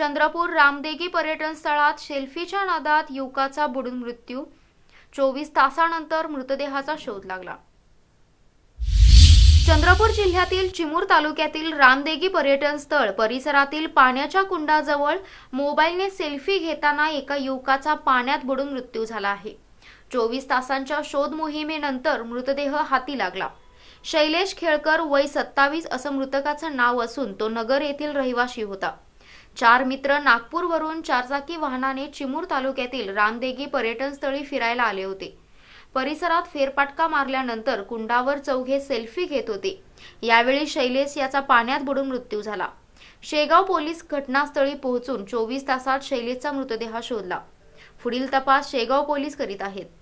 चंद्रपूर रामदेगी पर्यटन स्थळात शेल्फीच्या नादात युवकाचा बुडून मृत्यू चोवीस तासानंतर मृतदेहाचा शोध लागला चंद्रपूर जिल्ह्यातील चिमूर तालुक्यातील रामदेगी पर्यटन स्थळ परिसरातील पाण्याच्या कुंडाजवळ मोबाईलने सेल्फी घेताना एका युवकाचा पाण्यात बुडून मृत्यू झाला आहे चोवीस तासांच्या शोध मोहिमेनंतर मृतदेह हाती लागला शैलेश खेळकर वय सत्तावीस असं मृतकाचं नाव असून तो नगर येथील रहिवाशी होता चार मित्र नागपूरवरून चारचाकी वाहनाने चिमूर तालुक्यातील रामदेगी स्थळी फिरायला आले होते परिसरात फेरपाटका मारल्यानंतर कुंडावर चौघे सेल्फी घेत होते यावेळी शैलेश याचा पाण्यात बुडून मृत्यू झाला शेगाव पोलीस घटनास्थळी पोहोचून चोवीस तासात शैलेशचा मृतदेह शोधला पुढील तपास शेगाव पोलीस करीत आहेत